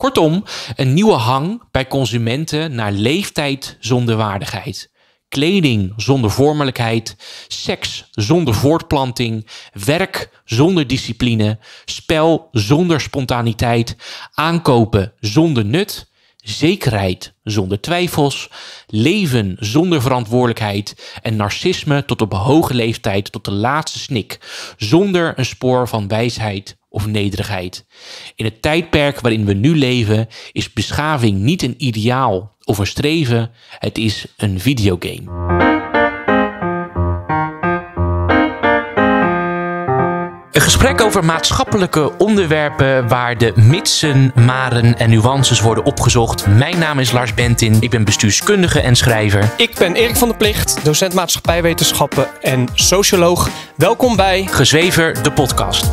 Kortom, een nieuwe hang bij consumenten naar leeftijd zonder waardigheid, kleding zonder vormelijkheid, seks zonder voortplanting, werk zonder discipline, spel zonder spontaniteit, aankopen zonder nut zekerheid zonder twijfels, leven zonder verantwoordelijkheid en narcisme tot op hoge leeftijd tot de laatste snik, zonder een spoor van wijsheid of nederigheid. In het tijdperk waarin we nu leven is beschaving niet een ideaal of een streven, het is een videogame. Een gesprek over maatschappelijke onderwerpen waar de mitsen, maren en nuances worden opgezocht. Mijn naam is Lars Bentin, ik ben bestuurskundige en schrijver. Ik ben Erik van der Plicht, docent maatschappijwetenschappen en socioloog. Welkom bij Gezwever, de podcast.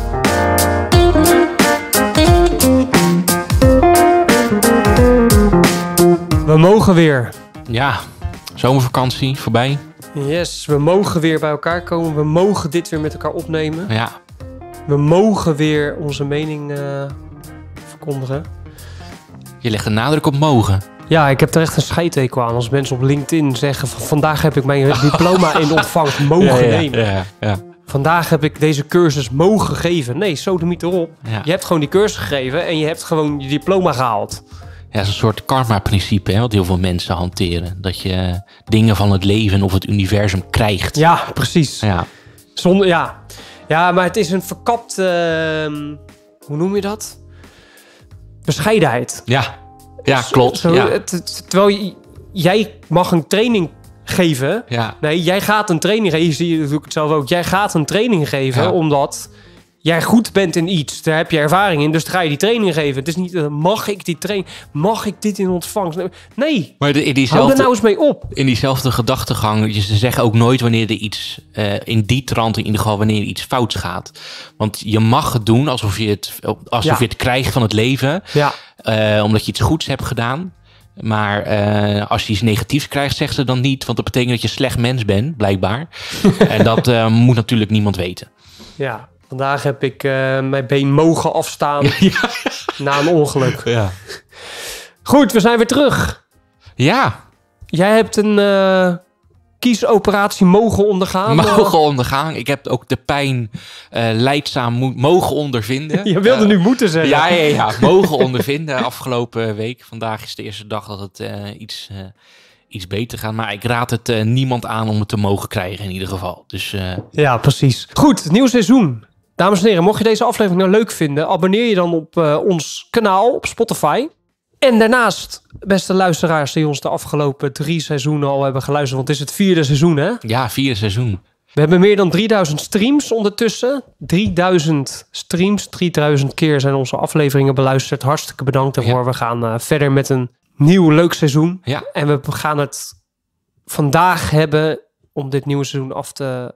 We mogen weer. Ja, zomervakantie voorbij. Yes, we mogen weer bij elkaar komen. We mogen dit weer met elkaar opnemen. Ja, we mogen weer onze mening eh, verkondigen. Je legt een nadruk op mogen. Ja, ik heb er echt een scheidtekel aan als mensen op LinkedIn zeggen vandaag heb ik mijn diploma in ontvangst mogen nemen. Ja, ja, vandaag heb ik deze cursus mogen geven. Nee, zo de mythe erop. Je hebt gewoon die cursus gegeven en je hebt gewoon je diploma gehaald. Ja, dat is een soort karma-principe, wat heel veel mensen hanteren. Dat je dingen van het leven of het universum krijgt. Ja, precies. Ja. Zonder, ja. Ja, maar het is een verkapt... Ehm, hoe noem je dat? Bescheidenheid. Ja, ja klopt. terwijl jij mag een training geven. Ja. Nee, jij gaat een training geven. Je ziet, het zelf ook. Jij gaat een training geven, omdat jij goed bent in iets, daar heb je ervaring in, dus dan ga je die training geven. Het is niet, eh, mag ik die train, mag ik dit in ontvangst? Nee, maar in diezelfde, hou er nou eens mee op. In diezelfde gedachtegang, ze zeggen ook nooit wanneer er iets, eh, in die trant in ieder geval, wanneer iets fout gaat. Want je mag het doen alsof je het, alsof je het krijgt van het leven, ja. Eh, omdat je iets goeds hebt gedaan. Maar als je iets negatiefs krijgt, zegt ze dan niet. Want dat betekent dat je slecht mens bent, blijkbaar. en dat moet natuurlijk niemand weten. Ja, Vandaag heb ik eh, mijn been mogen afstaan na een ongeluk. Ja. Goed, we zijn weer terug. Ja. Jij hebt een uh, kiesoperatie mogen ondergaan. Mogen ondergaan. Ik heb ook de pijn uh, leidzaam mogen ondervinden. Je wilde nu moeten zeggen. Ja, ja, ja. Mogen ondervinden afgelopen week. Vandaag is de eerste dag dat het iets iets beter gaat. Maar ik raad het niemand aan om het te mogen krijgen in ieder geval. Dus, Ja, precies. Goed, nieuw seizoen. Dames en heren, mocht je deze aflevering nou leuk vinden, abonneer je dan op eh, ons kanaal op Spotify. En daarnaast, beste luisteraars die ons de afgelopen drie seizoenen al hebben geluisterd, want het is het vierde seizoen, hè? Ja, vierde seizoen. We hebben meer dan 3000 streams ondertussen. 3000 streams, 3000 keer zijn onze afleveringen beluisterd. Hartstikke bedankt daarvoor. We gaan eh, verder met een nieuw leuk seizoen. Ja. En we gaan het vandaag hebben om dit nieuwe seizoen af te,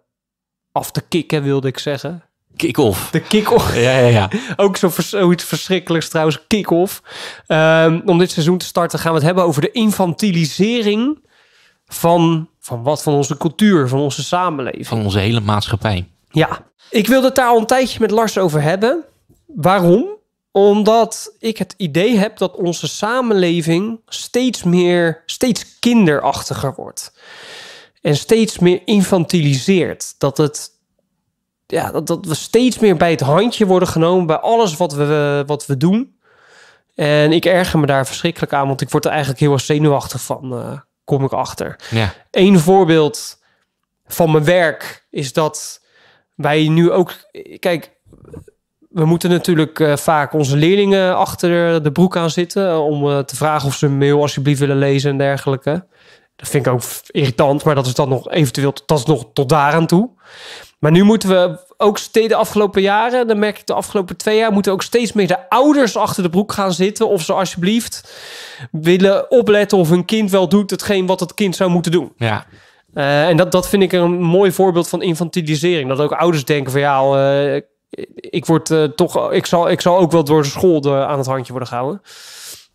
af te kicken, wilde ik zeggen kick De kick Ja, ja, ja. Ook zo vers zoiets verschrikkelijks trouwens, kick-off. Ehm, om dit seizoen te starten gaan we het hebben over de infantilisering van, van wat? Van onze cultuur, van onze samenleving. Van onze hele maatschappij. Ja. Ik wilde het daar al een tijdje met Lars over hebben. Waarom? Omdat ik het idee heb dat onze samenleving steeds meer, steeds kinderachtiger wordt. En steeds meer infantiliseert. Dat het ja, dat, dat we steeds meer bij het handje worden genomen bij alles wat we, eh, wat we doen. En ik erger me daar verschrikkelijk aan, want ik word er eigenlijk heel erg zenuwachtig van, eh, kom ik achter. Ja. voorbeeld van mijn werk is dat wij nu ook, kijk, we moeten natuurlijk eh, vaak onze leerlingen achter de broek aan zitten om te vragen of ze een mail alsjeblieft willen lezen en dergelijke vind ik ook irritant, maar dat is dan nog eventueel dat is nog tot daar aan toe. Maar nu moeten we ook steeds de afgelopen jaren, dan merk ik de afgelopen twee jaar, moeten ook steeds meer de ouders achter de broek gaan zitten. Of ze alsjeblieft willen opletten of hun kind wel doet hetgeen wat het kind zou moeten doen. Ja. Eh, en dat, dat vind ik een mooi voorbeeld van infantilisering. Dat ook ouders denken van ja, uh, ik, word, eh, toch, ik, zal, ik zal ook wel door de school aan het handje worden gehouden.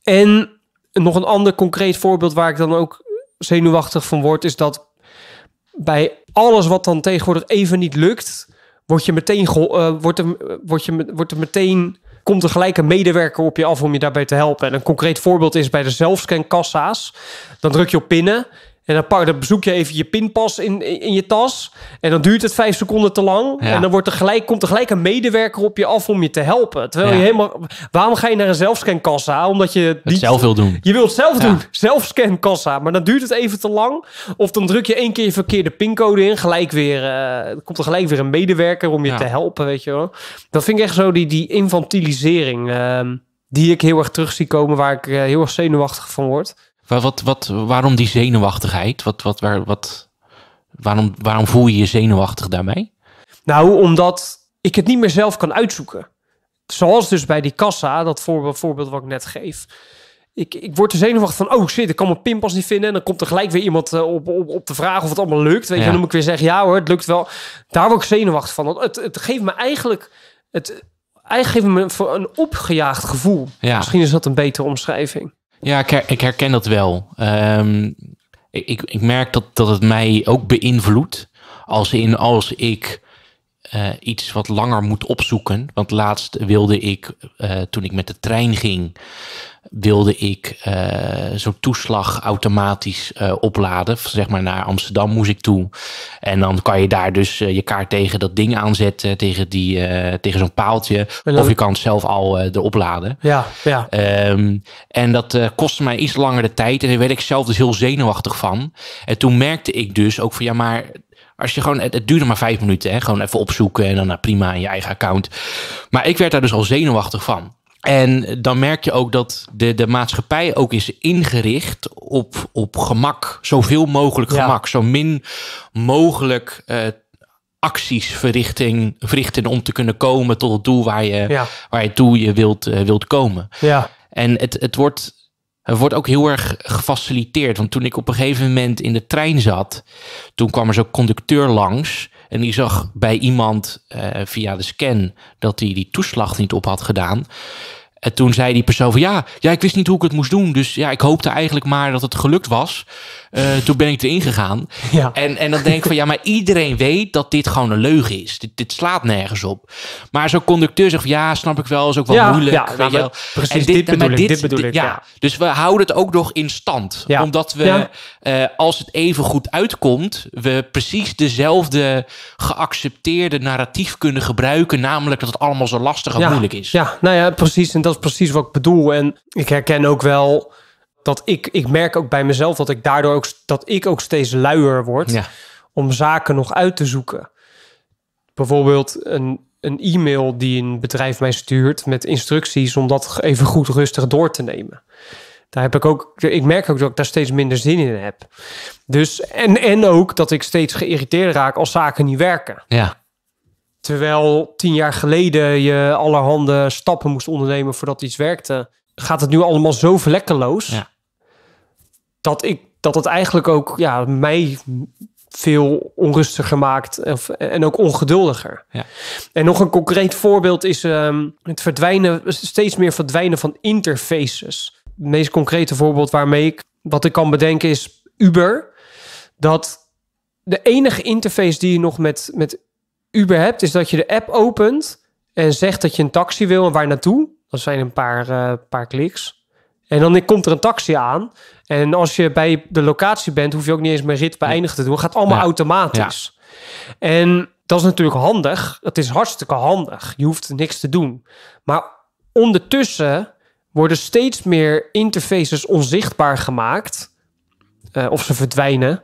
En nog een ander concreet voorbeeld waar ik dan ook zenuwachtig van wordt, is dat bij alles wat dan tegenwoordig even niet lukt, wordt je meteen, uh, wordt er, wordt je, wordt er meteen komt er gelijk een medewerker op je af om je daarbij te helpen. En een concreet voorbeeld is bij de kassa's. Dan druk je op pinnen en dan, pak, dan bezoek je even je pinpas in, in, je tas. En dan duurt het vijf seconden te lang. En dan wordt er gelijk, komt er gelijk een medewerker op je af om je te helpen. Terwijl je helemaal... Waarom ga je naar een zelfscankassa? Omdat je... Het zelf wil doen. Je wilt het zelf ja. doen. Zelfscankassa. Maar dan duurt het even te lang. Of dan druk je één keer je verkeerde pincode in. Gelijk weer... Eh, komt er gelijk weer een medewerker om je te helpen, weet je wel. Dat vind ik echt zo die, die infantilisering. Ehm, die ik heel erg terug zie komen. Waar ik eh, heel erg zenuwachtig van word. Wat, wat, waarom die zenuwachtigheid? Wat, wat, waar, wat, waarom, waarom voel je je zenuwachtig daarmee? Nou, omdat ik het niet meer zelf kan uitzoeken. Zoals dus bij die kassa, dat voorbeeld, wat ik net geef. Ik, ik word er zenuwachtig van, oh shit, ik kan mijn pinpas niet vinden. En dan komt er gelijk weer iemand eh, op, op, op de vraag of het allemaal lukt. Weet je, dan moet ik weer zeggen, ja hoor, het lukt wel. Daar word ik zenuwachtig van. het, het geeft me eigenlijk... Het, eigenlijk geeft me een opgejaagd gevoel. Misschien is dat een betere omschrijving. Ja, ik, ik herken dat wel. Ehm, ik, ik merk dat, dat het mij ook beïnvloedt. Als in als ik eh, iets wat langer moet opzoeken. Want laatst wilde ik, eh, toen ik met de trein ging, wilde ik eh, zo'n toeslag automatisch uh, opladen. Zeg maar naar Amsterdam moest ik toe. En dan kan je daar dus eh, je kaart tegen dat ding aanzetten, tegen, die, tegen zo'n paaltje. Of je kan het zelf al erop opladen. Ja, ja. Ehm, en dat kostte mij iets langer de tijd. En daar werd ik zelf dus heel zenuwachtig van. En toen merkte ik dus ook van ja, maar als je gewoon, het, duurde maar vijf minuten, hè? gewoon even opzoeken en dan nou, prima in je eigen account. Maar ik werd daar dus al zenuwachtig van. En dan merk je ook dat de, de maatschappij ook is ingericht op, op gemak. Zoveel mogelijk gemak. Zo min mogelijk eh, acties verrichten, verrichten om te kunnen komen tot het doel waar je, waar je toe je wilt, eh, wilt komen. Ja. En het, het, wordt, het wordt ook heel erg gefaciliteerd. Want toen ik op een gegeven moment in de trein zat, toen kwam er zo'n conducteur langs. En die zag bij iemand eh, via de scan dat hij die, die toeslag niet op had gedaan. En toen zei die persoon van ja, ja, ik wist niet hoe ik het moest doen. Dus ja, ik hoopte eigenlijk maar dat het gelukt was. Eh, toen ben ik erin gegaan. En, en dan denk ik van ja, maar iedereen weet dat dit gewoon een leugen is. Dit, dit slaat nergens op. Maar zo'n conducteur zegt van ja, snap ik wel, is ook wel moeilijk. Ja, Precies, en dit, bedoel ik, dit, bedoel ik. Ja. Dus we houden het ook nog in stand. Omdat we, eh, als het even goed uitkomt, we precies dezelfde geaccepteerde narratief kunnen gebruiken. Namelijk dat het allemaal zo lastig en moeilijk is. Ja, nou ja, precies. En dat is precies wat ik bedoel. En ik herken ook wel dat ik, ik merk ook bij mezelf dat ik daardoor ook, dat ik ook steeds luier word om zaken nog uit te zoeken. Bijvoorbeeld een, een e-mail die een bedrijf mij stuurt met instructies om dat even goed rustig door te nemen. Daar heb ik ook, ik merk ook dat ik daar steeds minder zin in heb. Dus, en, en ook dat ik steeds geïrriteerd raak als zaken niet werken. Ja. Terwijl tien jaar geleden je allerhande stappen moest ondernemen voordat iets werkte, gaat het nu allemaal zo vlekkeloos dat, ik, dat het eigenlijk ook ja, mij veel onrustiger maakt of, en ook ongeduldiger. Ja. En nog een concreet voorbeeld is ehm, het verdwijnen, steeds meer verdwijnen van interfaces. Het meest concrete voorbeeld waarmee ik wat ik kan bedenken is Uber. Dat de enige interface die je nog met, met Uber hebt, is dat je de app opent en zegt dat je een taxi wil en waar naartoe. Dat zijn een paar, eh, paar kliks. En dan komt er een taxi aan. En als je bij de locatie bent, hoef je ook niet eens meer rit beëindigd te doen. Het gaat allemaal automatisch. En dat is natuurlijk handig. Het is hartstikke handig. Je hoeft niks te doen. Maar ondertussen worden steeds meer interfaces onzichtbaar gemaakt. Eh, of ze verdwijnen.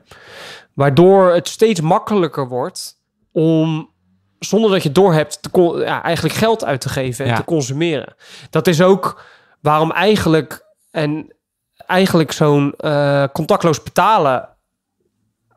Waardoor het steeds makkelijker wordt om zonder dat je doorhebt te ja, eigenlijk geld uit te geven en te consumeren. Dat is ook waarom eigenlijk en eigenlijk zo'n eh, contactloos betalen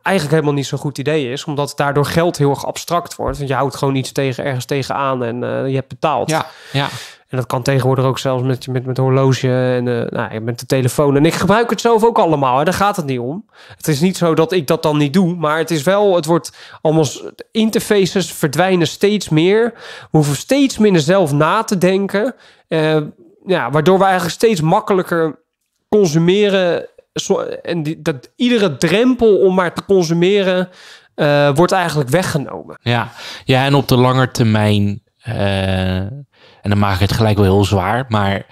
eigenlijk helemaal niet zo'n goed idee is. Omdat daardoor geld heel erg abstract wordt. Want je houdt gewoon iets tegen ergens tegenaan en eh, je hebt betaald. Ja, ja. En dat kan tegenwoordig ook zelfs met, met, met horloge en eh, nou, met de telefoon. En ik gebruik het zelf ook allemaal. Hè. Daar gaat het niet om. Het is niet zo dat ik dat dan niet doe. Maar het is wel, het wordt allemaal. Interfaces verdwijnen steeds meer. We hoeven steeds minder zelf na te denken. ja, waardoor we eigenlijk steeds makkelijker consumeren. En die, dat iedere drempel om maar te consumeren eh, wordt eigenlijk weggenomen. Ja. ja, en op de lange termijn. Eh, en dan maak ik het gelijk wel heel zwaar. Maar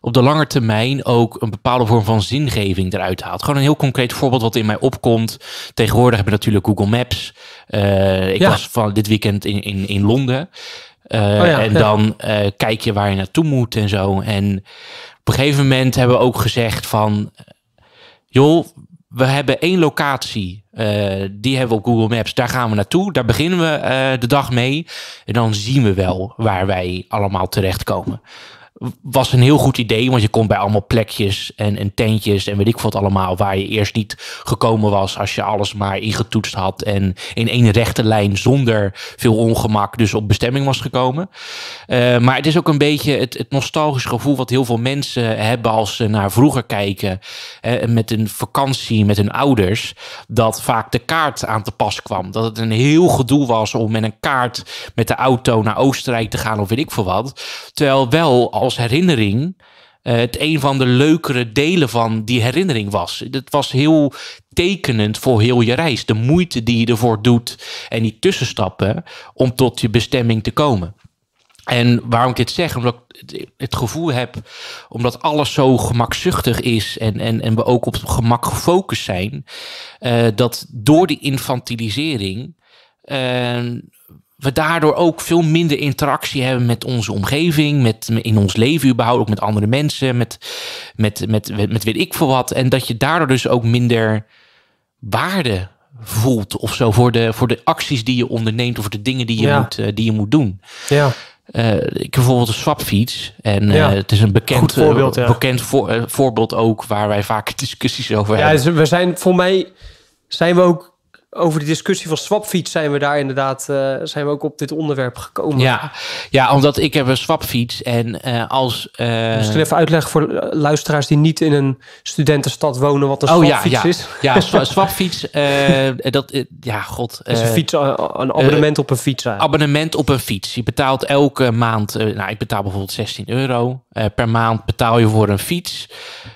op de lange termijn ook een bepaalde vorm van zingeving eruit haalt. Gewoon een heel concreet voorbeeld wat in mij opkomt. Tegenwoordig hebben we natuurlijk Google Maps. Eh, ik was van dit weekend in, in, in Londen. Oh en dan kijk je waar je naartoe moet en zo. En op een gegeven moment hebben we ook gezegd van... Eh, joh, we hebben één locatie. Eh, die hebben we op Google Maps. Daar gaan we naartoe. Daar beginnen we eh, de dag mee. En dan zien we wel waar wij allemaal terechtkomen was een heel goed idee, want je komt bij allemaal plekjes en, en tentjes en weet ik wat allemaal, waar je eerst niet gekomen was als je alles maar ingetoetst had en in één rechte lijn zonder veel ongemak dus op bestemming was gekomen. Eh, maar het is ook een beetje het, het nostalgisch gevoel wat heel veel mensen hebben als ze naar vroeger kijken eh, met een vakantie met hun ouders, dat vaak de kaart aan te pas kwam. Dat het een heel gedoe was om met een kaart met de auto naar Oostenrijk te gaan of weet ik veel wat. Terwijl wel als herinnering eh, het een van de leukere delen van die herinnering was. Het was heel tekenend voor heel je reis. De moeite die je ervoor doet en die tussenstappen om tot je bestemming te komen. En waarom ik dit zeg, omdat ik het gevoel heb, omdat alles zo gemakzuchtig is en, en, en we ook op gemak gefocust zijn, eh, dat door die infantilisering uh, we daardoor ook veel minder interactie hebben met onze omgeving, met, in ons leven überhaupt, ook met andere mensen, met, met, met, met, met weet ik veel wat. En dat je daardoor dus ook minder waarde voelt of zo voor de, voor de acties die je onderneemt of de dingen die je, moet, eh, die je moet doen. Ja. Eh, ik heb bijvoorbeeld een swapfiets. En eh, het is een bekend, voorbeeld, ja. bekend voor, voorbeeld ook waar wij vaak discussies over hebben. Ja, dus we zijn, voor mij zijn we ook over de discussie van swapfiets zijn we daar inderdaad eh, zijn we ook op dit onderwerp gekomen. Ja, ja omdat ik heb een swapfiets en uh, als... Uh... Eh, Misschien even uitleggen voor luisteraars die niet in een studentenstad wonen wat een oh, ja, ja. is. Ja, swa swapfiets, dat, ja god. is een, fiets, een abonnement op een fiets Abonnement op een fiets. Je betaalt elke maand, nou ik betaal bijvoorbeeld 16 euro per maand betaal je voor een fiets.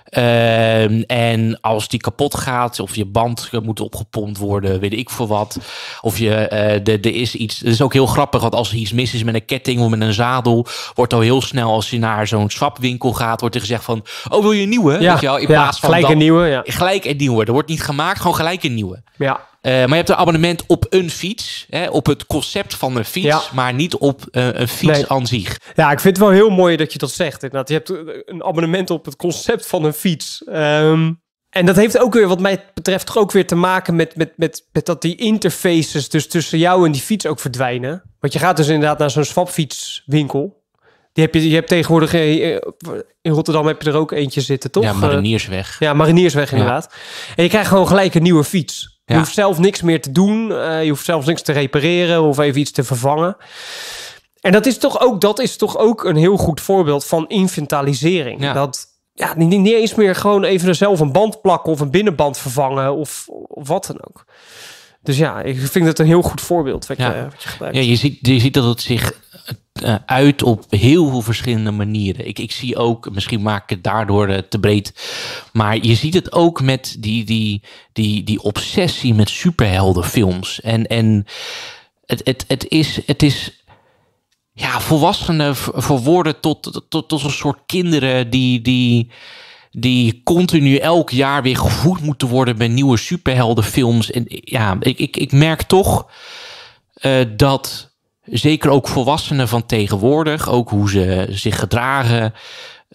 Ehm, en als die kapot gaat of je band moet opgepompt worden weet ik voor wat. Of je, eh, er is iets. Het is ook heel grappig, want als er iets mis is met een ketting of met een zadel, wordt al heel snel als je naar zo'n swapwinkel gaat, wordt er gezegd van, oh wil je een nieuwe? Ja, je in plaats van gelijk een nieuwe. Ja. Gelijk een nieuwe. Er wordt niet gemaakt, gewoon gelijk een nieuwe. Ja. Eh, maar je hebt een abonnement op een fiets, hè, op het concept van een fiets, maar niet op eh, een fiets aan zich. Ja, ik vind het wel heel mooi dat je dat zegt. dat Je hebt een abonnement op het concept van een fiets. Ehm, en dat heeft ook weer, wat mij betreft, toch ook weer te maken met, met, met, met dat die interfaces dus tussen jou en die fiets ook verdwijnen. Want je gaat dus inderdaad naar zo'n swapfietswinkel. Die heb je, je hebt tegenwoordig eh, eh, in Rotterdam heb je er ook eentje zitten, toch? Ja, eh, Mariniersweg. Ja, Mariniersweg inderdaad. En je krijgt gewoon gelijk een nieuwe fiets. Je hoeft zelf niks meer te doen. je hoeft zelfs niks te repareren of even iets te vervangen. En dat is toch ook, dat is toch ook een heel goed voorbeeld van inventarisering. Ja. Dat ja, niet, niet eens meer gewoon even zelf een band plakken of een binnenband vervangen of, of wat dan ook. Dus ja, ik vind het een heel goed voorbeeld wat, ja. je, wat je gebruikt. Ja, je ziet, je ziet dat het zich eh, uit op heel veel verschillende manieren. Ik, ik zie ook, misschien maak ik het daardoor eh, te breed, maar je ziet het ook met die, die, die, die obsessie met superheldenfilms. En, en het, het, het is. Het is ja, volwassenen verworden tot, tot, tot een soort kinderen die, die, die continu elk jaar weer gevoed moeten worden bij nieuwe superheldenfilms. En ja, ik, ik, ik merk toch eh, dat zeker ook volwassenen van tegenwoordig, ook hoe ze zich gedragen,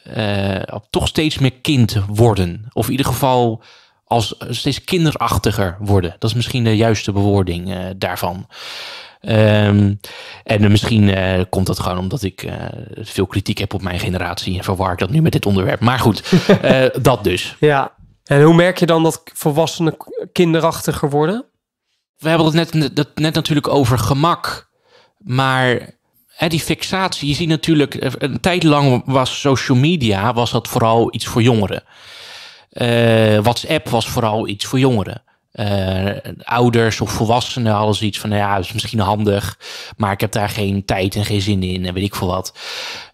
eh, toch steeds meer kind worden. Of in ieder geval als steeds kinderachtiger worden. Dat is misschien de juiste bewoording uh, daarvan. Ehm, en eh, misschien eh, komt dat gewoon omdat ik eh, veel kritiek heb op mijn generatie en verwar ik dat nu met dit onderwerp. Maar goed, dat dus. Ja. En hoe merk je dan dat volwassenen kinderachtiger worden? We hebben het net, net natuurlijk over gemak. Maar hè, die fixatie, je ziet natuurlijk, een tijd lang was social media was dat vooral iets voor jongeren. WhatsApp was vooral iets voor jongeren. Eh, ouders of volwassenen alles iets van, nou ja, dat is misschien handig, maar ik heb daar geen tijd en geen zin in en weet ik veel wat.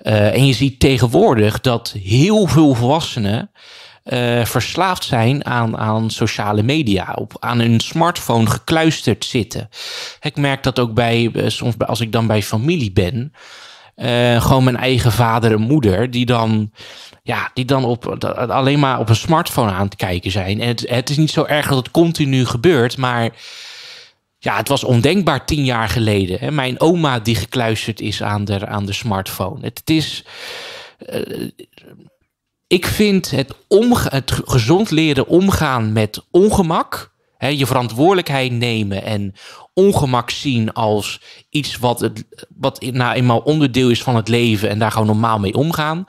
Eh, en je ziet tegenwoordig dat heel veel volwassenen eh, verslaafd zijn aan, aan sociale media, op, aan hun smartphone gekluisterd zitten. Ik merk dat ook bij, soms als ik dan bij familie ben, eh, gewoon mijn eigen vader en moeder, die dan, ja, die dan op, alleen maar op een smartphone aan het kijken zijn. En het, is niet zo erg dat het continu gebeurt, maar ja, het was ondenkbaar tien jaar geleden. Hè? Mijn oma die gekluisterd is aan de, aan de smartphone. Het, is. Eh, ik vind het, om het gezond leren omgaan met ongemak. Hè, je verantwoordelijkheid nemen en ongemak zien als iets wat, het, wat nou eenmaal onderdeel is van het leven en daar gewoon normaal mee omgaan,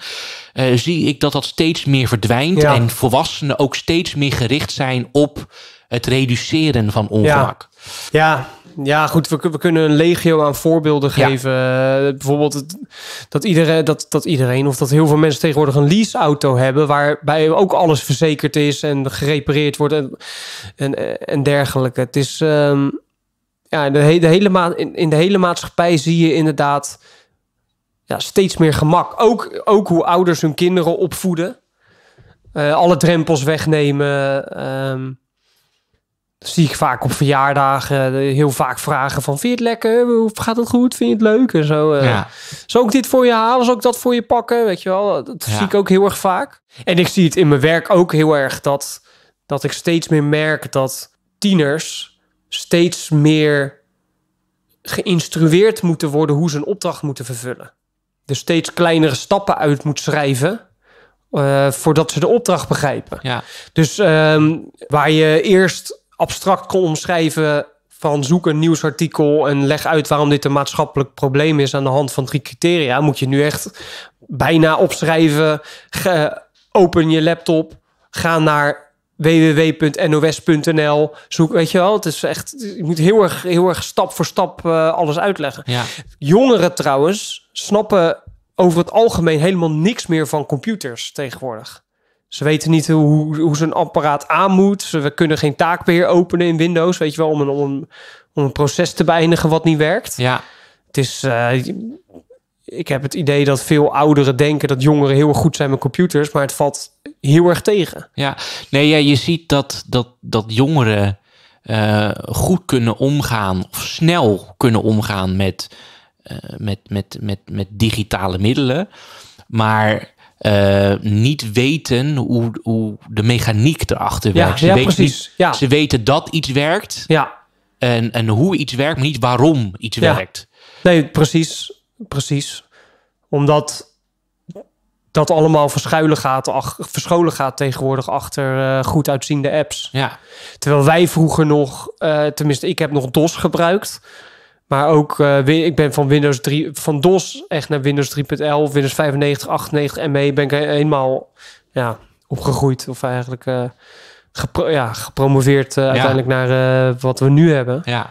eh, zie ik dat dat steeds meer verdwijnt en volwassenen ook steeds meer gericht zijn op het reduceren van ongemak. ja, ja. goed, we, we, kunnen een legio aan voorbeelden geven. Eh, bijvoorbeeld het, dat, iedereen, dat, dat iedereen of dat heel veel mensen tegenwoordig een leaseauto hebben... waarbij ook alles verzekerd is en gerepareerd wordt en, en, dergelijke. Het is... Ehm, ja, de, de hele in, in de hele maatschappij zie je inderdaad ja, steeds meer gemak. Ook, ook hoe ouders hun kinderen opvoeden. Eh, alle drempels wegnemen. Ehm, zie ik vaak op verjaardagen eh, heel vaak vragen van... vind je het lekker? Hoe gaat het goed? Vind je het leuk? En zo. Uh, ik dit voor je halen? Zou ik dat voor je pakken? Weet je wel, dat zie ik ook heel erg vaak. En ik zie het in mijn werk ook heel erg... dat, dat ik steeds meer merk dat tieners steeds meer geïnstrueerd moeten worden hoe ze een opdracht moeten vervullen. Dus steeds kleinere stappen uit moet schrijven. Eh, voordat ze de opdracht begrijpen. Ja. Dus ehm, waar je eerst abstract kon omschrijven van zoek een nieuwsartikel en leg uit waarom dit een maatschappelijk probleem is aan de hand van drie criteria, moet je nu echt bijna opschrijven. open je laptop, ga naar www.nos.nl. Zoek, weet je wel, het is echt, je moet heel erg, heel erg stap voor stap eh, alles uitleggen. Ja. Jongeren trouwens snappen over het algemeen helemaal niks meer van computers tegenwoordig. Ze weten niet hoe, hoe ze een apparaat aan moet. Ze kunnen geen taakbeheer openen in Windows, weet je wel, om een, om een, om een proces te beëindigen wat niet werkt. Ja. Het is, eh, ik heb het idee dat veel ouderen denken dat jongeren heel goed zijn met computers, maar het valt heel erg tegen. Ja, nee, ja, je ziet dat, dat, dat jongeren eh, goed kunnen omgaan of snel kunnen omgaan met, eh, met, met, met, met digitale middelen, maar eh, niet weten hoe, hoe de mechaniek erachter werkt. Ze, ja, weten precies. Niet, ze weten dat iets werkt ja. en, en hoe iets werkt, maar niet waarom iets werkt. Nee, precies. Precies. Omdat dat allemaal verschuilen gaat, verscholen gaat tegenwoordig achter eh, goed uitziende apps. Ja. Terwijl wij vroeger nog, eh, tenminste ik heb nog DOS gebruikt. Maar ook, uh, ik ben van Windows 3, van DOS echt naar Windows 3.11, Windows 95, 98 ME ben ik eenmaal ja, opgegroeid. Of eigenlijk gepro ja, gepromoveerd uiteindelijk naar wat we nu hebben. Ja.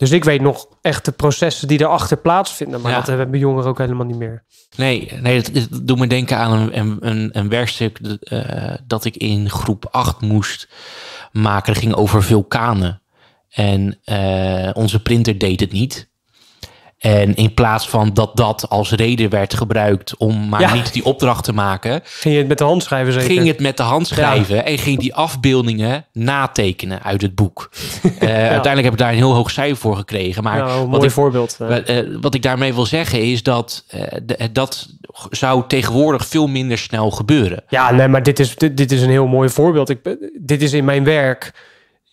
Dus ik weet nog echt de processen die erachter plaatsvinden. Maar dat hebben jongeren ook helemaal niet meer. Nee, nee dat, doet me denken aan een, een, een werkstuk eh, dat ik in groep 8 moest maken. Dat ging over vulkanen. En eh, onze printer deed het niet. En in plaats van dat dat als reden werd gebruikt om maar niet die opdracht te maken. Ging je het met de hand schrijven zeker? Ging het met de hand schrijven en ging die afbeeldingen natekenen uit het boek. Eh, uiteindelijk heb ik daar een heel hoog cijfer voor gekregen. Maar nou, wat, ik, voorbeeld, eh. wat, eh, wat ik daarmee wil zeggen is dat dat zou tegenwoordig veel minder snel gebeuren. Ja, nee, maar dit is, dit, dit is een heel mooi voorbeeld. Ik, dit is in mijn werk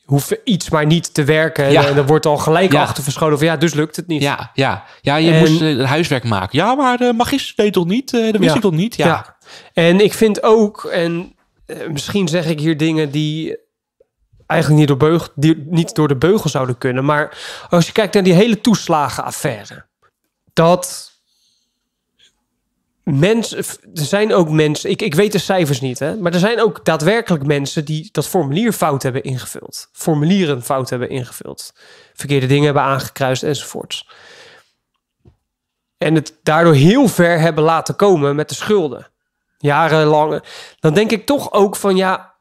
hoeft iets maar niet te werken. En eh, dan wordt al gelijk achter verscholen ja, dus lukt het niet. Ja, ja. ja je moest eh, huiswerk maken. Ja, maar de eh, magister deed toch niet? Uh, dat wist ja. ik toch niet? Ja. En ik vind ook, en misschien zeg ik hier dingen die eigenlijk niet door, beugel, niet door de beugel zouden kunnen. Maar als je kijkt naar die hele toeslagenaffaire. Dat mensen, er zijn ook mensen, ik, ik weet de cijfers niet, hè, maar er zijn ook daadwerkelijk mensen die dat formulier fout hebben ingevuld. Formulieren fout hebben ingevuld. Verkeerde dingen hebben aangekruist enzovoorts. En het daardoor heel ver hebben laten komen met de schulden. Jarenlang. Dan denk ik toch ook van ja,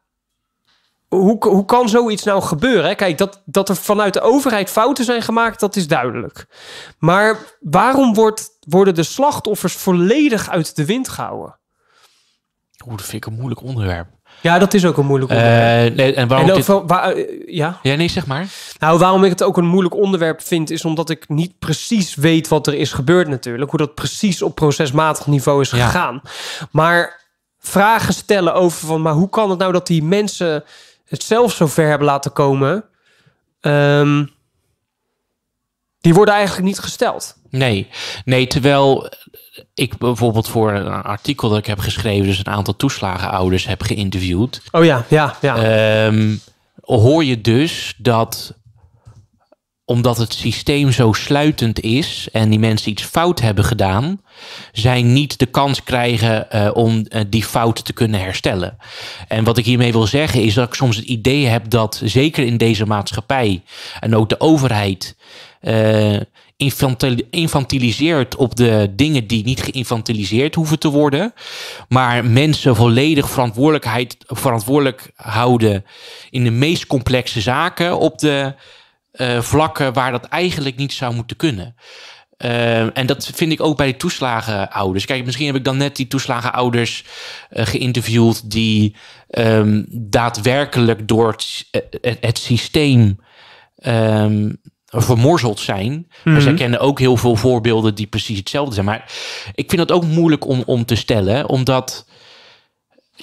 hoe, hoe kan zoiets nou gebeuren? Kijk, dat, dat er vanuit de overheid fouten zijn gemaakt, dat is duidelijk. Maar waarom wordt, worden de slachtoffers volledig uit de wind gehouden? Oeh, dat vind ik een moeilijk onderwerp. Ja, dat is ook een moeilijk eh, onderwerp. nee, en waarom eh, ja? ja, nee, zeg maar. Nou, waarom ik het ook een moeilijk onderwerp vind, is omdat ik niet precies weet wat er is gebeurd natuurlijk. Hoe dat precies op procesmatig niveau is gegaan. Maar vragen stellen over van, maar hoe kan het nou dat die mensen het zelf zo ver hebben laten komen, ehm, die worden eigenlijk niet gesteld. Nee, nee, terwijl ik bijvoorbeeld voor een artikel dat ik heb geschreven, dus een aantal toeslagenouders heb geïnterviewd. Oh ja, ja, ja. Um, hoor je dus dat omdat het systeem zo sluitend is en die mensen iets fout hebben gedaan, zij niet de kans krijgen eh, om eh, die fout te kunnen herstellen. En wat ik hiermee wil zeggen is dat ik soms het idee heb dat zeker in deze maatschappij en ook de overheid eh, infantiliseert op de dingen die niet geïnfantiliseerd hoeven te worden, maar mensen volledig verantwoordelijkheid, verantwoordelijk houden in de meest complexe zaken op de eh, vlakken waar dat eigenlijk niet zou moeten kunnen. Eh, en dat vind ik ook bij de toeslagenouders. Kijk, misschien heb ik dan net die toeslagenouders eh, geïnterviewd die ehm, daadwerkelijk door het, systeem um, vermorzeld zijn. Mm Maar zij mhm. kennen ook heel veel voorbeelden die precies hetzelfde zijn. Maar ik vind dat ook moeilijk om, om te stellen, omdat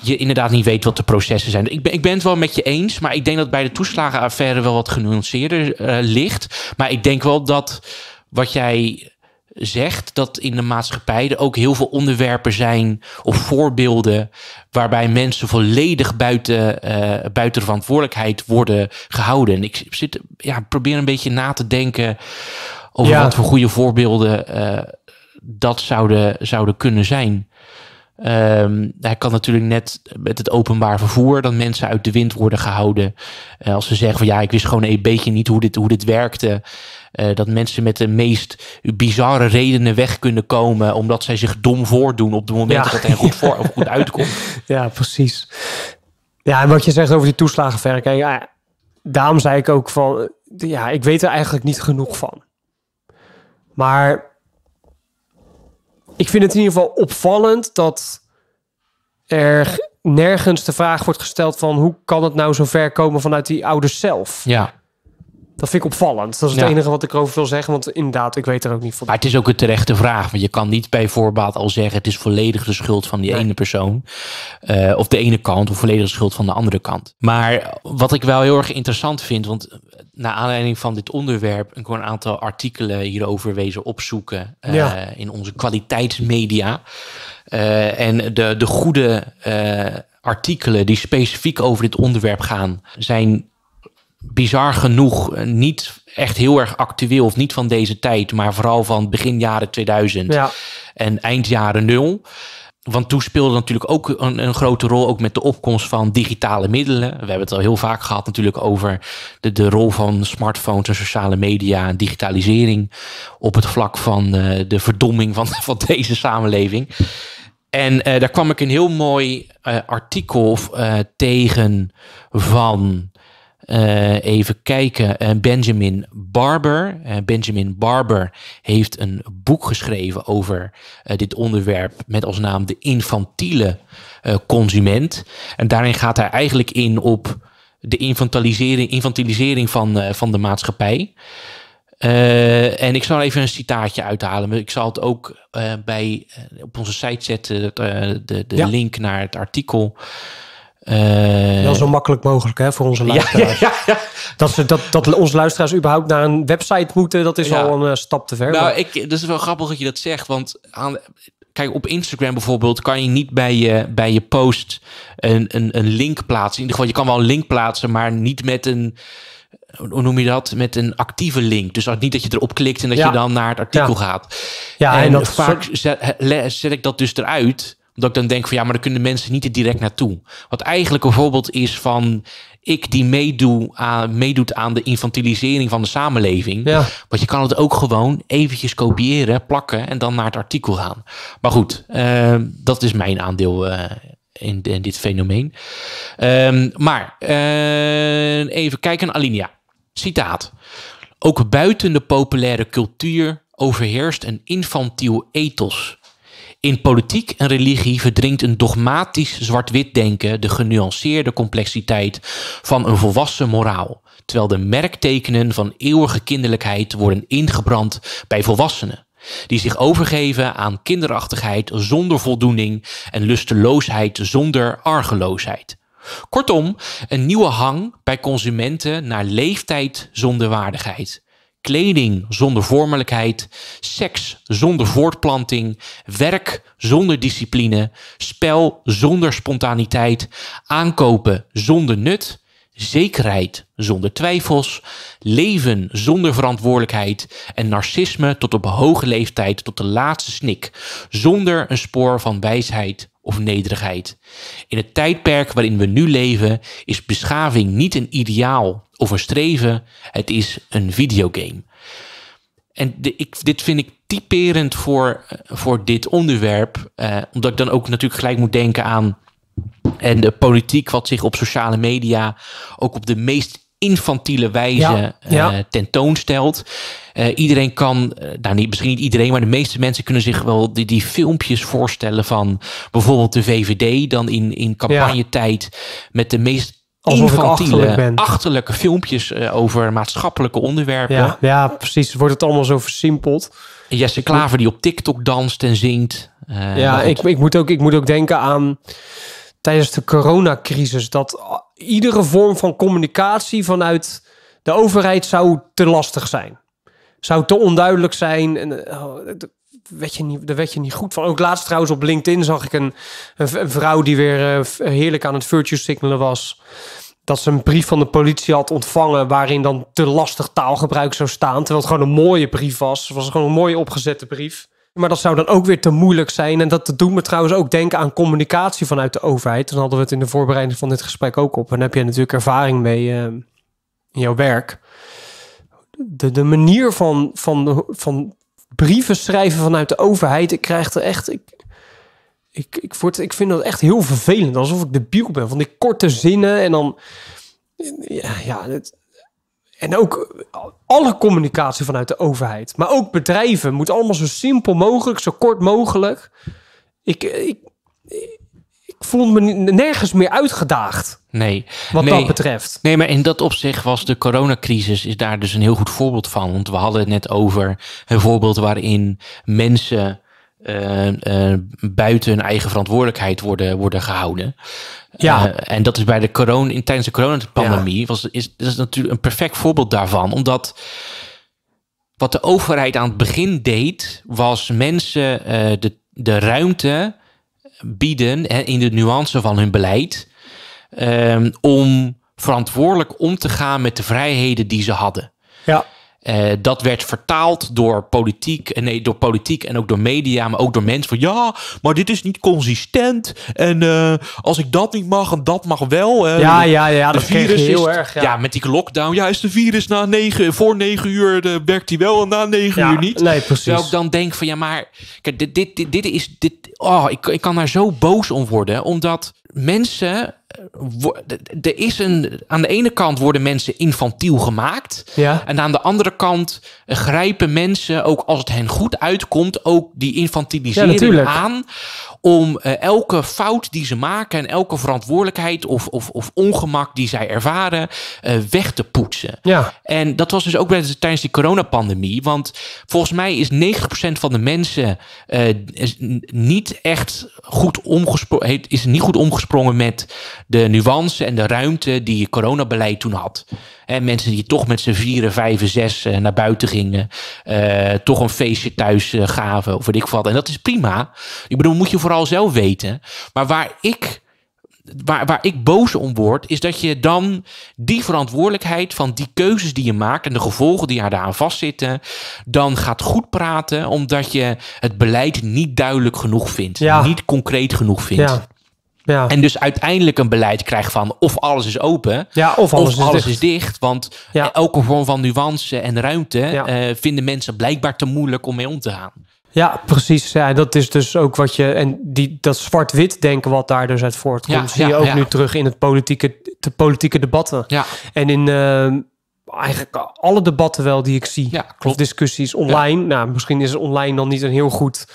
je inderdaad niet weet wat de processen zijn. Ik ben, ik ben het wel met je eens, maar ik denk dat bij de toeslagenaffaire wel wat genuanceerder eh, ligt. Maar ik denk wel dat wat jij zegt, dat in de maatschappij er ook heel veel onderwerpen zijn of voorbeelden waarbij mensen volledig buiten, eh, buiten verantwoordelijkheid worden gehouden. En ik zit, ja, probeer een beetje na te denken over wat voor goede voorbeelden eh, dat zouden, zouden kunnen zijn. Ehm, hij kan natuurlijk net met het openbaar vervoer dat mensen uit de wind worden gehouden. Eh, als ze zeggen van ja, ik wist gewoon een beetje niet hoe dit, hoe dit werkte. Eh, dat mensen met de meest bizarre redenen weg kunnen komen. Omdat zij zich dom voordoen op de moment dat het goed, voor, of goed uitkomt. Ja, precies. Ja, en wat je zegt over die toeslagenverrekening. Ja, daarom zei ik ook van ja, ik weet er eigenlijk niet genoeg van. Maar ik vind het in ieder geval opvallend dat er nergens de vraag wordt gesteld van hoe kan het nou zo ver komen vanuit die ouders zelf? Ja. Dat vind ik opvallend. Dat is het enige wat ik erover wil zeggen. Want inderdaad, ik weet er ook niet van. Maar het is ook een terechte vraag. Want je kan niet bij voorbaat al zeggen... het is volledig de schuld van die ene persoon. Uh, of de ene kant. Of volledig de schuld van de andere kant. Maar wat ik wel heel erg interessant vind... want naar aanleiding van dit onderwerp... ik kon een aantal artikelen hierover wezen opzoeken... Eh, in onze kwaliteitsmedia. Eh, en de, de goede artikelen die specifiek over dit onderwerp gaan, zijn bizar genoeg eh, niet echt heel erg actueel of niet van deze tijd, maar vooral van begin jaren 2000 en eind jaren nul. Want toen speelde natuurlijk ook een, een, grote rol, ook met de opkomst van digitale middelen. We hebben het al heel vaak gehad natuurlijk over de, de rol van smartphones en sociale media en digitalisering op het vlak van eh, de verdomming van, van deze samenleving. En eh, daar kwam ik een heel mooi artikel tegen van eh, even kijken, eh, Benjamin Barber. Eh, Benjamin Barber heeft een boek geschreven over dit onderwerp met als naam De infantiele consument. En daarin gaat hij eigenlijk in op de infantilisering, infantilisering van, van de maatschappij. en ik zal even een citaatje uithalen. Ik zal het ook bij, op onze site zetten, de, de link naar het artikel. Eh, wel zo makkelijk mogelijk hè, voor onze luisteraars. dat, ze, dat, dat onze luisteraars überhaupt naar een website moeten, dat is al een eh, stap te ver. Nou, ik, dat is wel grappig dat je dat zegt. Want aan, kijk, op Instagram bijvoorbeeld kan je niet bij je, bij je post een, een, een link plaatsen. In ieder geval, je kan wel een link plaatsen, maar niet met een hoe noem je dat? Met een actieve link. Dus niet dat je erop klikt en dat je dan naar het artikel gaat. Ja, en, dat vaak zet, ik dat dus eruit dat ik dan denk van ja, maar dan kunnen mensen niet direct naartoe. Wat eigenlijk een voorbeeld is van ik die aan, meedoet aan de infantilisering van de samenleving. Want je kan het ook gewoon eventjes kopiëren, plakken en dan naar het artikel gaan. Maar goed, ehm, dat is mijn aandeel eh, in, in, dit fenomeen. Ehm, maar eh, even kijken, naar Alinea. Citaat. Ook buiten de populaire cultuur overheerst een infantiel ethos in politiek en religie verdringt een dogmatisch zwart-wit denken de genuanceerde complexiteit van een volwassen moraal, terwijl de merktekenen van eeuwige kinderlijkheid worden ingebrand bij volwassenen, die zich overgeven aan kinderachtigheid zonder voldoening en lusteloosheid zonder argeloosheid. Kortom, een nieuwe hang bij consumenten naar leeftijd zonder waardigheid kleding zonder vormelijkheid, seks zonder voortplanting, werk zonder discipline, spel zonder spontaniteit, aankopen zonder nut, zekerheid zonder twijfels, leven zonder verantwoordelijkheid en narcisme tot op hoge leeftijd tot de laatste snik, zonder een spoor van wijsheid of nederigheid. In het tijdperk waarin we nu leven is beschaving niet een ideaal of Het is een videogame. En de, ik, dit vind ik typerend voor, eh, voor dit onderwerp. Eh, omdat ik dan ook natuurlijk gelijk moet denken aan. En de politiek, wat zich op sociale media ook op de meest infantiele wijze ja, eh, tentoonstelt. Eh, iedereen kan, uh, misschien niet iedereen, maar de meeste mensen kunnen zich wel die, die filmpjes voorstellen van bijvoorbeeld de VVD dan in, in campagnetijd met de meest Alsof infantiele, achterlijke filmpjes eh, over maatschappelijke onderwerpen. Ja, precies. Wordt het allemaal zo versimpeld. Jesse Klaver die op TikTok danst en zingt. Eh, ja, nou, ik, ik, moet ook, ik moet ook denken aan tijdens de coronacrisis... dat iedere vorm van communicatie vanuit de overheid zou te lastig zijn. Zou te onduidelijk zijn. En, eh, oh, werd je niet, daar werd je niet goed van. Ook laatst trouwens op LinkedIn zag ik een, een, vrouw die weer eh, heerlijk aan het virtue signalen was. Dat ze een brief van de politie had ontvangen waarin dan te lastig taalgebruik zou staan. Terwijl het gewoon een mooie brief was. Het was gewoon een mooi opgezette brief. Maar dat zou dan ook weer te moeilijk zijn. En dat doet me trouwens ook denken aan communicatie vanuit de overheid. Dan hadden we het in de voorbereiding van dit gesprek ook op. En heb je natuurlijk ervaring mee eh, in jouw werk. De, de manier van, van, van brieven schrijven vanuit de overheid. Ik krijg er echt. Ik, ik, ik, word, ik vind dat echt heel vervelend. Alsof ik de biel ben. Van die korte zinnen en dan. Ja, ja het, en ook alle communicatie vanuit de overheid. Maar ook bedrijven. Moet allemaal zo simpel mogelijk, zo kort mogelijk. Ik, ik, voelde me nergens meer uitgedaagd. Nee. Wat dat betreft. Nee, maar in dat opzicht was de coronacrisis is daar dus een heel goed voorbeeld van. Want we hadden het net over een voorbeeld waarin mensen eh, eh, buiten hun eigen verantwoordelijkheid worden, worden gehouden. Ja. Eh, en dat is bij de corona, tijdens de coronapandemie, was, is, is natuurlijk een perfect voorbeeld daarvan. Omdat wat de overheid aan het begin deed, was mensen de, de ruimte bieden in de nuance van hun beleid. Ehm, om verantwoordelijk om te gaan met de vrijheden die ze hadden. Ja. Eh, dat werd vertaald door politiek, nee, door politiek en ook door media, maar ook door mensen van ja, maar dit is niet consistent. En eh, als ik dat niet mag en dat mag wel. ja, ja, ja, de dat virus is heel erg. Ja. met die lockdown. Ja, is de virus na negen, voor negen uur de, eh, werkt hij wel en na negen uur niet. Nee, precies. Terwijl ik dan denk van ja, maar kijk, dit, dit, dit, dit is, dit, oh, ik, ik kan daar zo boos om worden, omdat mensen er is een, aan de ene kant worden mensen infantiel gemaakt. Ja. En aan de andere kant grijpen mensen, ook als het hen goed uitkomt, ook die infantilisering aan. Om eh, elke fout die ze maken en elke verantwoordelijkheid of, of, of ongemak die zij ervaren, eh, weg te poetsen. Ja. En dat was dus ook tijdens die coronapandemie. Want volgens mij is 90% van de mensen eh, niet echt goed omgesprongen, is niet goed omgesprongen met de nuance en de ruimte die coronabeleid toen had. En mensen die toch met z'n vieren, vijven, zes eh, naar buiten gingen. Eh, toch een feestje thuis eh, gaven of wat ik wat. En dat is prima. Ik bedoel, moet je vooral zelf weten. Maar waar ik waar, waar ik boos om word, is dat je dan die verantwoordelijkheid van die keuzes die je maakt en de gevolgen die daaraan vastzitten, dan gaat goed praten omdat je het beleid niet duidelijk genoeg vindt, ja. niet concreet genoeg vindt. Ja. Ja. En dus uiteindelijk een beleid krijgt van of alles is open, of alles, is, dicht. Want eh, elke vorm van nuance en ruimte eh, vinden mensen blijkbaar te moeilijk om mee om te gaan. Ja, precies. Ja, dat is dus ook wat je. En die, dat zwart-wit denken wat daar dus uit voortkomt, zie je ook nu terug in het politieke, de politieke debatten. Ja. En in. Eh, eigenlijk alle debatten wel die ik zie. Ja, klopt. Of discussies online. Nou, misschien is online dan niet een heel goed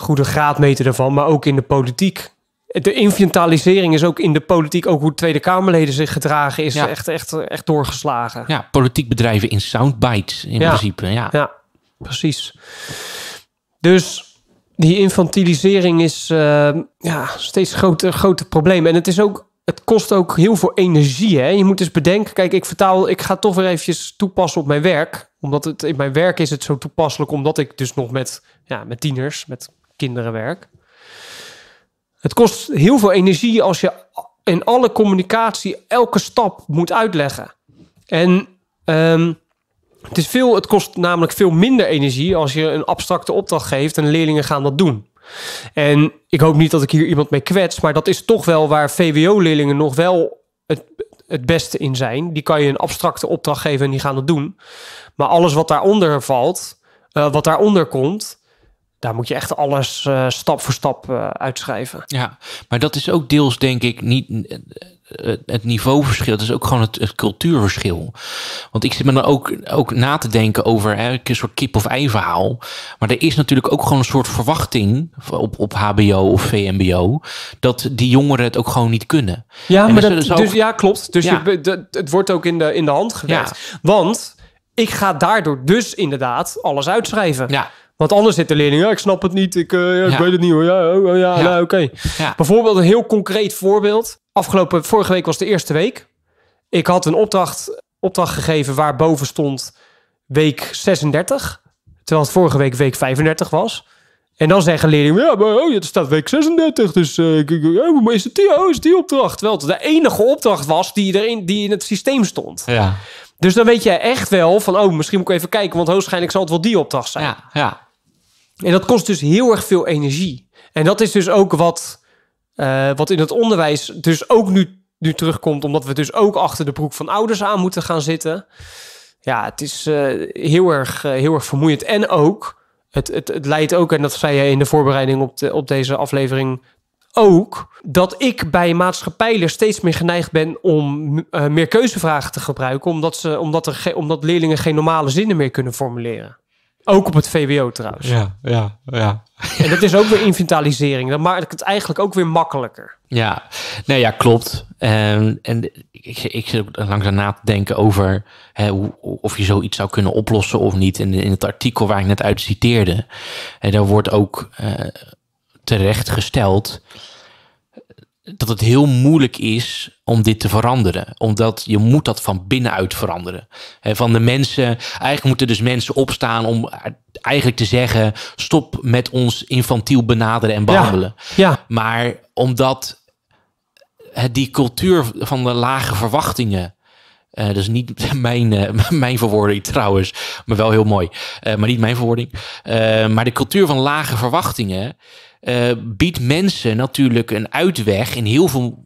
goede graadmeter daarvan, maar ook in de politiek. De infantilisering is ook in de politiek, ook hoe Tweede Kamerleden zich gedragen, is ja. echt, echt, echt doorgeslagen. Ja, politiek bedrijven in soundbites in ja. principe. Ja. ja, precies. Dus die infantilisering is eh, ja, steeds groter, groter probleem. En het is ook het kost ook heel veel energie. Hè? Je moet dus bedenken, kijk, ik vertaal, ik ga toch weer eventjes toepassen op mijn werk. Omdat het in mijn werk is het zo toepasselijk, omdat ik dus nog met, ja, met tieners, met kinderenwerk. Het kost heel veel energie als je in alle communicatie elke stap moet uitleggen. En ehm, het, is veel, het kost namelijk veel minder energie als je een abstracte opdracht geeft en leerlingen gaan dat doen. En ik hoop niet dat ik hier iemand mee kwets, maar dat is toch wel waar VWO-leerlingen nog wel het, het beste in zijn. Die kan je een abstracte opdracht geven en die gaan dat doen. Maar alles wat daaronder valt, eh, wat daaronder komt, daar moet je echt alles eh, stap voor stap eh, uitschrijven. Ja, maar dat is ook deels denk ik niet eh, het niveauverschil. Het is ook gewoon het, cultuurverschil. Want ik zit me dan ook, ook na te denken over hè, een soort kip of ei verhaal. Maar er is natuurlijk ook gewoon een soort verwachting op, op HBO of VMBO dat die jongeren het ook gewoon niet kunnen. Ja, maar dus, dat, dus, ja, klopt. Dus het wordt ook in de, in de hand gewerkt. Want ik ga daardoor dus inderdaad alles uitschrijven. Ja. Want anders zit de leerling, ja, ik snap het niet, ik, uh, ja, ik weet het niet hoor. Ja, oh, oh ja, ja. Nou, oké. Bijvoorbeeld een heel concreet voorbeeld. Afgelopen, vorige week was de eerste week. Ik had een opdracht, opdracht gegeven waar boven stond week 36. Terwijl het vorige week week 35 was. En dan zeggen leerlingen, ja, maar oh, het staat week 36, dus uh, ja, is, het die, oh, is die opdracht? Terwijl het de enige opdracht was die, erin, die in het systeem stond. Ja. Dus dan weet je echt wel van, oh, misschien moet ik even kijken, want waarschijnlijk zal het wel die opdracht zijn. Ja, ja. En dat kost dus heel erg veel energie. En dat is dus ook wat, eh, wat in het onderwijs dus ook nu, nu terugkomt, omdat we dus ook achter de broek van ouders aan moeten gaan zitten. Ja, het is eh, heel, erg, eh, heel erg vermoeiend. En ook, het, het, het leidt ook, en dat zei jij in de voorbereiding op, de, op deze aflevering ook, dat ik bij maatschappijleer steeds meer geneigd ben om meer keuzevragen te gebruiken, omdat, ze, omdat, er omdat leerlingen geen normale zinnen meer kunnen formuleren. Ook op het VWO trouwens. Ja, ja, ja. En dat is ook weer inventarisering. Dat maakt het eigenlijk ook weer makkelijker. Ja, nee, ja, klopt. en, ehm, en ik, ik zit ook langzaam na te denken over hè, hoe, of je zoiets zou kunnen oplossen of niet. En in het artikel waar ik net uit citeerde, En eh, daar wordt ook uh, terecht gesteld dat het heel moeilijk is om dit te veranderen. Omdat je moet dat van binnenuit veranderen. van de mensen, eigenlijk moeten dus mensen opstaan om eigenlijk te zeggen... stop met ons infantiel benaderen en behandelen. Ja, Maar omdat die cultuur van de lage verwachtingen... Eh, dat is niet mijn, eh, mijn verwoording trouwens, maar wel heel mooi. Eh, maar niet mijn verwoording. maar de cultuur van lage verwachtingen eh, biedt mensen natuurlijk een uitweg in heel veel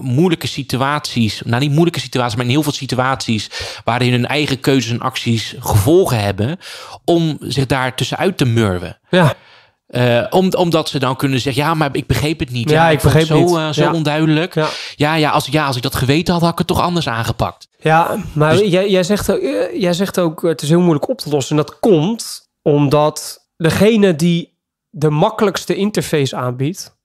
moeilijke situaties, nou niet moeilijke situaties, maar in heel veel situaties waarin hun eigen keuzes en acties gevolgen hebben, om zich daar tussenuit te murwen. Ja. Eh, om, omdat ze dan kunnen zeggen, ja, maar ik begreep het niet. Ja, ik, begreep het zo, niet. Eh, zo onduidelijk. Ja. ja. als, ja, als ik dat geweten had, had ik het toch anders aangepakt. Ja, maar dus- jij, jij, zegt, jij zegt ook, het is heel moeilijk op te lossen. En dat komt omdat degene die de makkelijkste interface aanbiedt,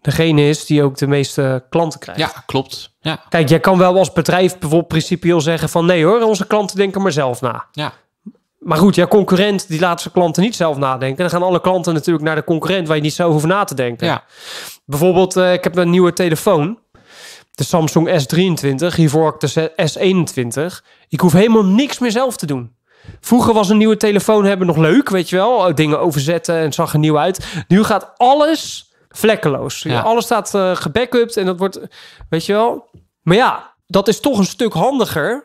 degene is die ook de meeste klanten krijgt. Ja, klopt. Ja. Kijk, jij kan wel als bedrijf bijvoorbeeld principieel zeggen van nee hoor, onze klanten denken maar zelf na. Ja. Maar goed, ja concurrent die laat zijn klanten niet zelf nadenken. Dan gaan alle klanten natuurlijk naar de concurrent waar je niet zelf hoeft na te denken. Ja. Bijvoorbeeld, eh, ik heb een nieuwe telefoon. De Samsung S23, hiervoor ook de S21. Ik hoef helemaal niks meer zelf te doen. Vroeger was een nieuwe telefoon hebben nog leuk, weet je wel. Oh, dingen overzetten en zag er nieuw uit. Nu gaat alles vlekkeloos. Alles staat eh, gebackupt en dat wordt, weet je wel. Maar ja, dat is toch een stuk handiger.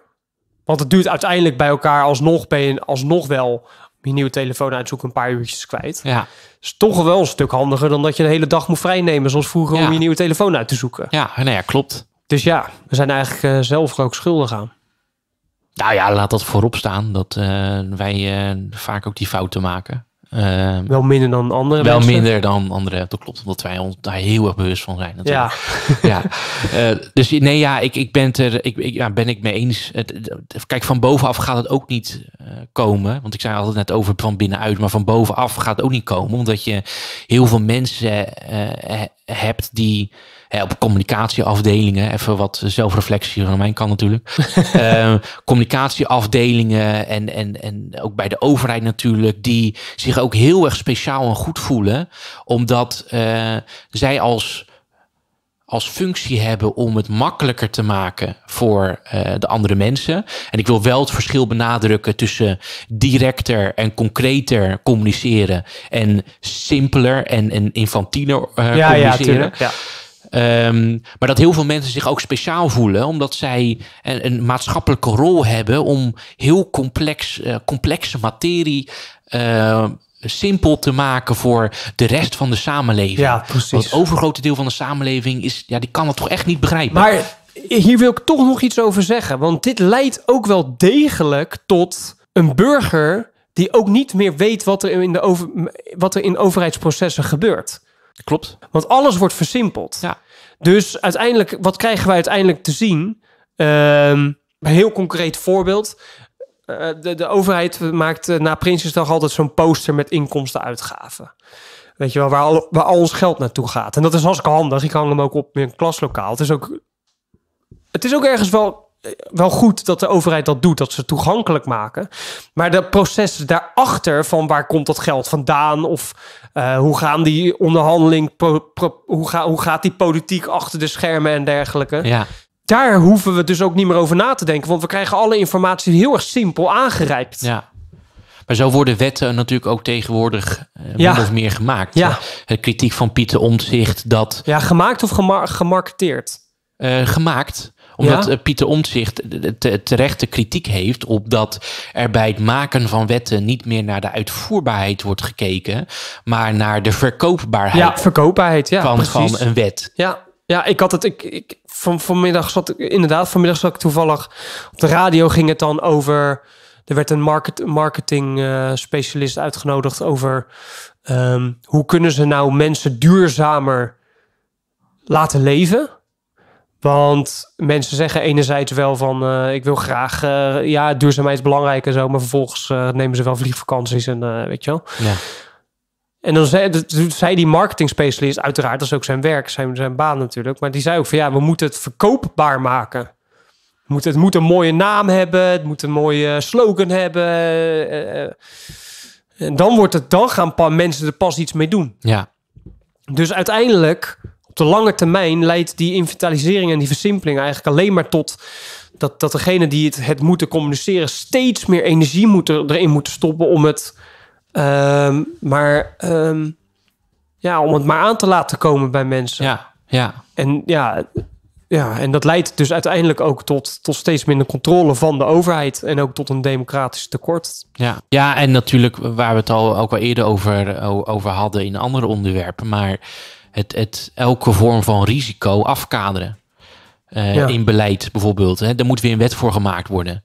Want het duurt uiteindelijk bij elkaar alsnog ben je alsnog wel je nieuwe telefoon uitzoeken een paar uurtjes kwijt. Ja. Is toch wel een stuk handiger dan dat je de hele dag moet vrijnemen zoals vroeger om je nieuwe telefoon uit te zoeken. Ja, nou ja, klopt. Dus ja, we zijn eigenlijk eh, zelf ook schuldig aan. Nou ja, laat dat voorop staan dat eh, wij eh, vaak ook die fouten maken. Ehm, wel minder dan anderen. Wel minder dan andere, dat klopt. Omdat wij ons daar heel erg bewust van zijn natuurlijk. Ja. ja. Eh, dus nee, ja, ik, ik ben het er, ik, ja, ben ik mee eens. kijk, van bovenaf gaat het ook niet komen. Want ik zei altijd net over van binnenuit. Maar van bovenaf gaat het ook niet komen. Omdat je heel veel mensen hebt die op communicatieafdelingen, even wat zelfreflectie van mijn kant natuurlijk. Ehm, communicatieafdelingen en, en, en ook bij de overheid natuurlijk, die zich ook heel erg speciaal en goed voelen, omdat eh, zij als als functie hebben om het makkelijker te maken voor eh, de andere mensen. En ik wil wel het verschil benadrukken tussen directer en concreter communiceren en simpeler en, en infantieler eh, ja, communiceren. Ja, ja. Ehm, maar dat heel veel mensen zich ook speciaal voelen, omdat zij een, maatschappelijke rol hebben om heel complex, eh, complexe materie eh, simpel te maken voor de rest van de samenleving. Ja, precies. Want het overgrote deel van de samenleving is, ja, die kan het toch echt niet begrijpen. Maar hier wil ik toch nog iets over zeggen, want dit leidt ook wel degelijk tot een burger die ook niet meer weet wat er in, de over, wat er in overheidsprocessen gebeurt. Klopt. Want alles wordt versimpeld. Ja. Dus uiteindelijk, wat krijgen wij uiteindelijk te zien? Ehm, een heel concreet voorbeeld. Eh, de, de, overheid maakt uh, na Prinsjesdag altijd zo'n poster met inkomstenuitgaven. Weet je wel, waar al, waar al ons geld naartoe gaat. En dat is hartstikke handig. Ik hang hem ook op in een klaslokaal. Het is ook, het is ook ergens wel, eh, wel goed dat de overheid dat doet, dat ze toegankelijk maken. Maar dat proces daarachter, van waar komt dat geld vandaan? Of eh, hoe gaan die onderhandeling, hoe, ga, hoe gaat die politiek achter de schermen en dergelijke? Ja. Daar hoeven we dus ook niet meer over na te denken, want we krijgen alle informatie heel erg simpel aangereikt. Ja. Maar zo worden wetten natuurlijk ook tegenwoordig meer eh, min of meer gemaakt. Ja. Het eh, kritiek van Pieter Omtzigt dat... Ja, gemaakt of gemar gemarketeerd? gemaakt omdat eh, Pieter Omtzigt terechte kritiek heeft op dat er bij het maken van wetten niet meer naar de uitvoerbaarheid wordt gekeken, maar naar de verkoopbaarheid. Ja, verkoopbaarheid ja, van, een wet. Ja, ja, ik had het. Ik, ik, van, vanmiddag zat ik inderdaad, vanmiddag zat ik toevallig op de radio ging het dan over. Er werd een market, marketing eh, specialist uitgenodigd over ehm, hoe kunnen ze nou mensen duurzamer laten leven. Want mensen zeggen enerzijds wel van eh, ik wil graag, eh, ja, duurzaamheid is belangrijk en zo, maar vervolgens eh, nemen ze wel vliegvakanties en weet je wel. Ja. En dan zei, zei die marketing specialist, uiteraard, dat is ook zijn werk, zijn, zijn baan natuurlijk, maar die zei ook van ja, we moeten het verkoopbaar maken. Moet, het moet een mooie naam hebben, het moet een mooie slogan hebben. en dan wordt het, dan gaan mensen er pas iets mee doen. Ja. Dus uiteindelijk op de lange termijn leidt die inventarisering en die versimpeling eigenlijk alleen maar tot dat, dat degene die het, het moeten communiceren steeds meer energie moeten, erin moeten stoppen om het ehm, maar ehm, ja, om het maar aan te laten komen bij mensen. Ja, ja. En ja, ja, en dat leidt dus uiteindelijk ook tot, tot steeds minder controle van de overheid en ook tot een democratisch tekort. Ja, ja en natuurlijk waar we het al ook al eerder over, over hadden in andere onderwerpen, maar het, het elke vorm van risico afkaderen. Eh, in beleid bijvoorbeeld. Hè? Daar moet weer een wet voor gemaakt worden.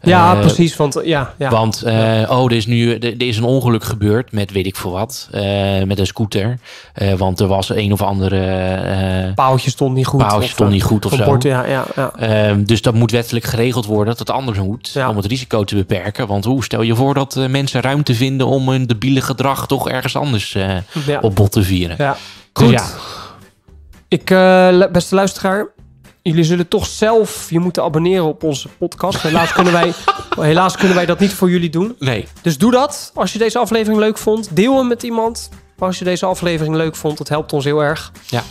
Ja, eh, precies. Want, ja, ja. want eh, oh, er is nu er, is een ongeluk gebeurd met weet ik veel wat. met een scooter. want er was een of andere. paaltje stond niet goed. Paaltje stond niet goed of zo. ja, ehm, dus dat moet wettelijk geregeld worden dat het anders moet. Om het risico te beperken. Want hoe stel je voor dat mensen ruimte vinden om hun debiele gedrag toch ergens anders op bot te vieren? Ja. Goed. Ik, eh, beste luisteraar, jullie zullen toch zelf je moeten abonneren op onze podcast. Helaas kunnen wij, helaas kunnen wij dat niet voor jullie doen. Nee. Dus doe dat als je deze aflevering leuk vond. Deel hem met iemand als je deze aflevering leuk vond. dat helpt ons heel erg. Ja.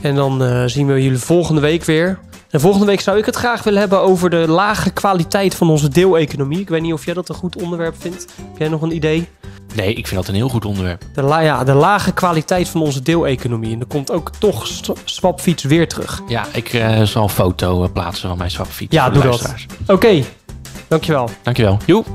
En dan eh, zien we jullie volgende week weer. En volgende week zou ik het graag willen hebben over de lage kwaliteit van onze deeleconomie. Ik weet niet of jij dat een goed onderwerp vindt. Heb jij nog een idee? Nee, ik vind dat een heel goed onderwerp. De, ja, de lage kwaliteit van onze deeleconomie. En er komt ook toch swapfiets weer terug. Ja, ik eh, zal een foto eh, plaatsen van mijn swapfiets. Ja, doe dat. Oké, dankjewel. Dankjewel. Joep.